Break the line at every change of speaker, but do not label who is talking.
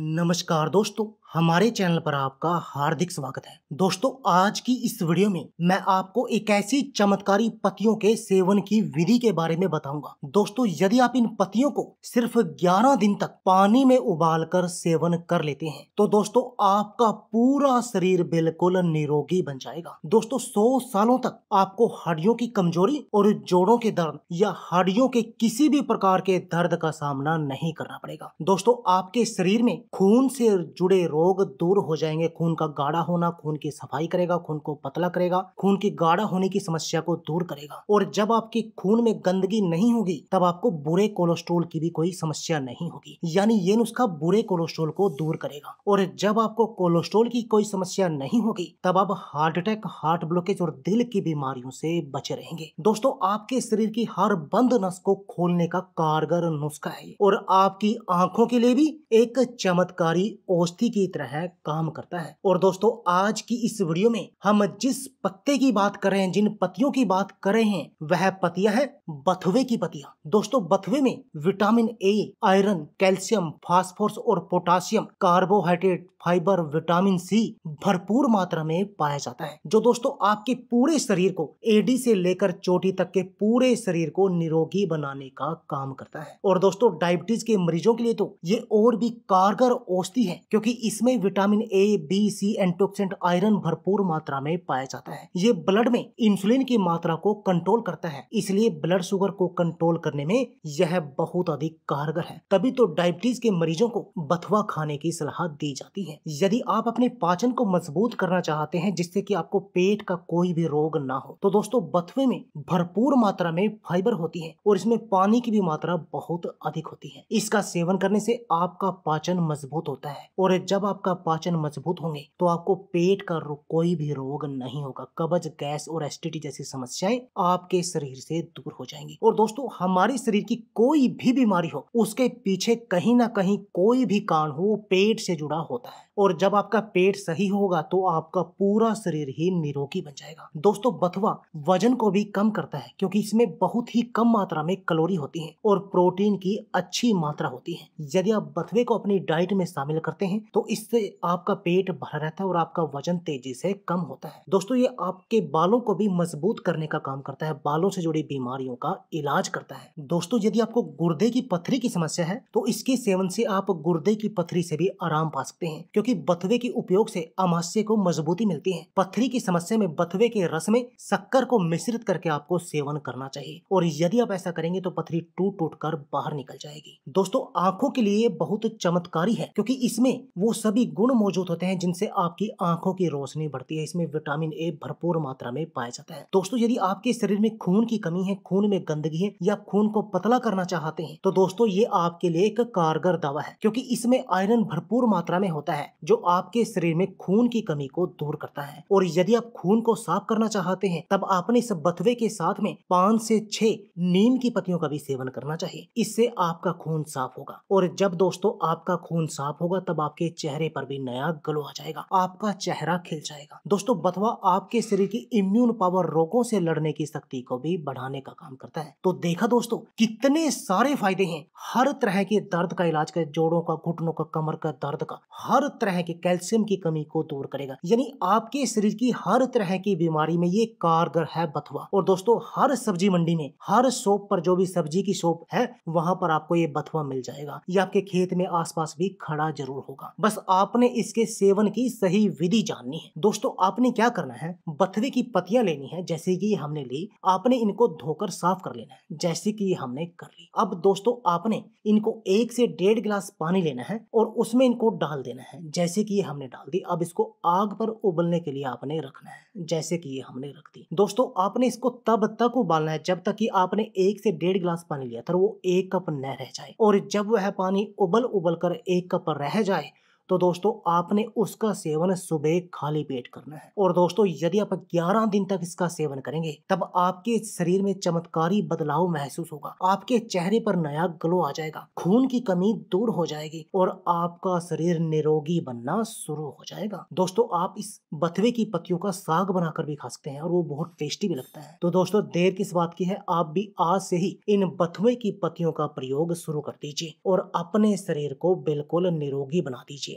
नमस्कार दोस्तों हमारे चैनल पर आपका हार्दिक स्वागत है दोस्तों आज की इस वीडियो में मैं आपको एक ऐसी चमत्कारी पतियों के सेवन की विधि के बारे में बताऊंगा दोस्तों यदि आप इन पतियों को सिर्फ 11 दिन तक पानी में उबालकर सेवन कर लेते हैं तो दोस्तों आपका पूरा शरीर बिल्कुल निरोगी बन जाएगा दोस्तों सौ सालों तक आपको हड्डियों की कमजोरी और जोड़ों के दर्द या हड्डियों के किसी भी प्रकार के दर्द का सामना नहीं करना पड़ेगा दोस्तों आपके शरीर में खून से जुड़े रोग दूर हो जाएंगे खून का गाढ़ा होना खून की सफाई करेगा खून को पतला करेगा खून की गाढ़ा होने की समस्या को दूर करेगा और जब आपकी खून में गंदगी नहीं होगी तब आपको बुरे कोलेस्ट्रोल की भी कोई समस्या नहीं होगी यानी ये नुस्खा बुरे कोलेस्ट्रोल को दूर करेगा और जब आपको कोलेस्ट्रोल की कोई समस्या नहीं होगी तब आप हार्ट अटैक हार्ट ब्लॉकेज और दिल की बीमारियों से बचे रहेंगे दोस्तों आपके शरीर की हर बंद नस को खोलने का कारगर नुस्खा है और आपकी आंखों के लिए भी एक चमत्कारी औषधि की तरह काम करता है और दोस्तों आज की इस वीडियो में हम जिस पत्ते की बात कर रहे हैं जिन पतियों की बात कर रहे हैं वह पतिया है बथुए की पतिया दोस्तों बथुए में vitamin A iron calcium phosphorus और potassium carbohydrate fibre vitamin C भरपूर मात्रा में पाया जाता है जो दोस्तों आपके पूरे शरीर को एडी से लेकर चोटी तक के पूरे शरीर को निरोगी बनाने का काम करता है और दोस्तों डायबिटीज के मरीजों के लिए तो ये और भी कारगर औषधि है क्योंकि इस इसमें vitamin A B C antioxidant iron भरपूर मात्रा में पाया जाता है ये ब्लड में इंसुलिन की मात्रा को कंट्रोल करता है इसलिए ब्लड शुगर को कंट्रोल करने में यह बहुत अधिक कारगर है तभी तो डायबिटीज के मरीजों को बथुआ खाने की सलाह दी जाती है यदि आप अपने पाचन को मजबूत करना चाहते हैं जिससे कि आपको पेट का कोई भी रोग ना हो तो दोस्तों बथुए में भरपूर मात्रा में फाइबर होती है और इसमें पानी की भी मात्रा बहुत अधिक होती है इसका सेवन करने से आपका पाचन मजबूत होता है और जब आपका पाचन मजबूत होंगे तो आपको पेट का रोग कोई भी रोग नहीं होगा कब्ज गैस और एसिडिटी जैसी समस्याएं आपके शरीर से दूर हो जाएंगी और दोस्तों हमारे शरीर की कोई भी बीमारी हो उसके पीछे कहीं ना कहीं कोई भी कारण हो वो पेट से जुड़ा होता है और जब आपका पेट सही होगा तो आपका पूरा शरीर ही निरोगी बन जाएगा दोस्तों बथवा वजन को भी कम करता है क्योंकि इसमें बहुत ही कम मात्रा में कैलोरी होती है और प्रोटीन की अच्छी मात्रा होती है यदि आप बथवे को अपनी डाइट में शामिल करते हैं तो इससे आपका पेट भरा रहता है और आपका वजन तेजी से कम होता है दोस्तों ये आपके बालों को भी मजबूत करने का काम करता है बालों से जुड़ी बीमारियों का इलाज करता है दोस्तों यदि आपको गुर्दे की पथरी की समस्या है तो इसके सेवन से आप गुर्दे की पथरी से भी आराम पा सकते हैं क्योंकि क्योंकि बथुए के उपयोग से अमाश्य को मजबूती मिलती है पथरी की समस्या में बथुए के रस में शक्कर को मिश्रित करके आपको सेवन करना चाहिए और यदि आप ऐसा करेंगे तो पथरी टूट टूट कर बाहर निकल जाएगी दोस्तों आंखों के लिए बहुत चमत्कारी है क्योंकि इसमें वो सभी गुण मौजूद होते हैं जिनसे आपकी आंखों की रोशनी बढ़ती है इसमें विटामिन ए भरपूर मात्रा में पाया जाता है दोस्तों यदि आपके शरीर में खून की कमी है खून में गंदगी है या खून को पतला करना चाहते हैं तो दोस्तों ये आपके लिए एक कारगर दवा है क्योंकि इसमें आयरन भरपूर मात्रा में होता है जो आपके शरीर में खून की कमी को दूर करता है और यदि आप खून को साफ करना चाहते हैं तब आपने इस बथवे के साथ में पांच से छह नीम की पत्तियों का भी सेवन करना चाहिए इससे आपका खून साफ होगा और जब दोस्तों आपका खून साफ होगा तब आपके चेहरे पर भी नया ग्लो आ जाएगा आपका चेहरा खिल जाएगा दोस्तों बथवा आपके शरीर की इम्यून पावर रोगों से लड़ने की शक्ति को भी बढ़ाने का काम करता है तो देखा दोस्तों कितने सारे फायदे हैं हर तरह के दर्द का इलाज कर जोड़ों का घुटनों का कमर का दर्द का हर तरह तरह के कैल्शियम की कमी को दूर करेगा यानी आपके शरीर की हर तरह की बीमारी में ये कारगर है बथुआ और दोस्तों हर सब्जी मंडी में हर शॉप पर जो भी सब्जी की शॉप है वहाँ पर आपको ये बथुआ मिल जाएगा ये आपके खेत में आसपास भी खड़ा जरूर होगा बस आपने इसके सेवन की सही विधि जाननी है दोस्तों आपने क्या करना है बथवे की पत्तियां लेनी है जैसे कि हमने ली आपने इनको धोकर साफ कर लेना है जैसे कि हमने कर ली अब दोस्तों आपने इनको एक से डेढ़ गिलास पानी लेना है और उसमें इनको डाल देना है जैसे कि ये हमने डाल दी अब इसको आग पर उबलने के लिए आपने रखना है जैसे कि ये हमने रख दी दोस्तों आपने इसको तब तक उबालना है जब तक कि आपने एक से डेढ़ गिलास पानी लिया था वो एक कप न रह जाए और जब वह पानी उबल उबल कर एक कप रह जाए तो दोस्तों आपने उसका सेवन सुबह खाली पेट करना है और दोस्तों यदि आप ग्यारह दिन तक इसका सेवन करेंगे तब आपके शरीर में चमत्कारी बदलाव महसूस होगा आपके चेहरे पर नया ग्लो आ जाएगा खून की कमी दूर हो जाएगी और आपका शरीर निरोगी बनना शुरू हो जाएगा दोस्तों आप इस बथवे की पत्तियों का साग बनाकर भी खा सकते हैं और वो बहुत टेस्टी भी लगता है तो दोस्तों देर किस बात की है आप भी आज से ही इन बथुए की पत्तियों का प्रयोग शुरू कर दीजिए और अपने शरीर को बिल्कुल निरोगी बना दीजिए